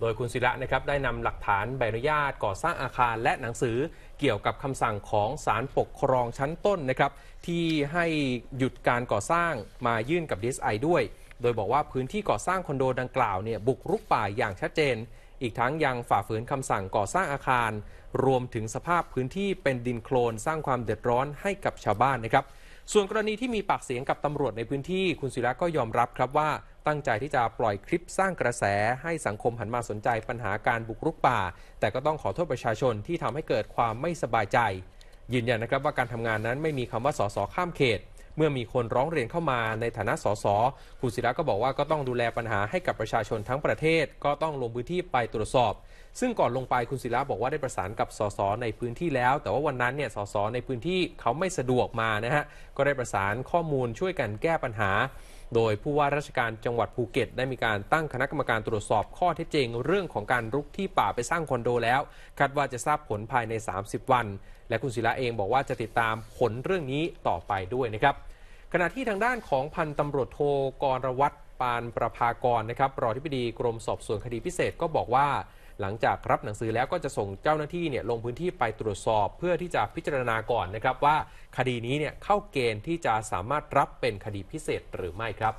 โดยคุณศิระนะครับได้นำหลักฐานใบอนุญาตก่อสร้างอาคารและหนังสือเกี่ยวกับคำสั่งของ ศาลปกครองชั้นต้นนะครับที่ให้หยุดการก่อสร้างมายื่นกับดีไอด้วย โดยบอกว่าพื้นที่ก่อสร้างคอนโดดังกล่าวเนี่ยบุกรุกป่าอย่างชัดเจน อีกทั้งยังฝ่าฝืนคำสั่งก่อสร้างอาคาร รวมถึงสภาพพื้นที่เป็นดินโคลนสร้างความเดือดร้อนให้กับชาวบ้านนะครับส่วนกรณีที่มีปากเสียงกับตำรวจในพื้นที่ คุณศิระก็ยอมรับครับว่า ตั้งใจที่จะปล่อยคลิปสร้างกระแสให้สังคมหันมาสนใจปัญหาการบุกรุกป่า แต่ก็ต้องขอโทษประชาชนที่ทำให้เกิดความไม่สบายใจ ยืนยันนะครับว่าการทำงานนั้นไม่มีคำว่าสสข้ามเขตมื่อมีคนร้องเรียนเข้ามาในฐานะสส คุณศิระก็บอกว่าก็ต้องดูแลปัญหาให้กับประชาชนทั้งประเทศก็ต้องลงพื้นที่ไปตรวจสอบ ซึ่งก่อนลงไปคุณศิระบอกว่าได้ประสานกับสส ในพื้นที่แล้ว แต่ว่าวันนั้นเนี่ยสส ในพื้นที่เขาไม่สะดวกมานะฮะ ก็ได้ประสานข้อมูลช่วยกันแก้ปัญหาโดยผู้ว่าราชการจังหวัดภูเก็ต ได้มีการตั้งคณะกรรมการตรวจสอบข้อเท็จจริงเรื่องของการรุกที่ป่าไปสร้างคอนโดแล้วคาดว่าจะทราบผลภายใน 30 วัน และคุณศิระเองบอกว่าจะติดตามผลเรื่องนี้ต่อไปด้วยนะครับ ขณะที่ทางด้านของพันตำรวจโทกรวัตรปานประภากรนะครับ รองที่ปดีกรมสอบสวนคดีพิเศษก็บอกว่าหลังจากรับหนังสือแล้วก็จะส่งเจ้าหน้าที่เนี่ยลงพื้นที่ไปตรวจสอบเพื่อที่จะพิจารณาก่อนนะครับว่าคดีนี้เนี่ยเข้าเกณฑ์ที่จะสามารถรับเป็นคดีพิเศษหรือไม่ครับ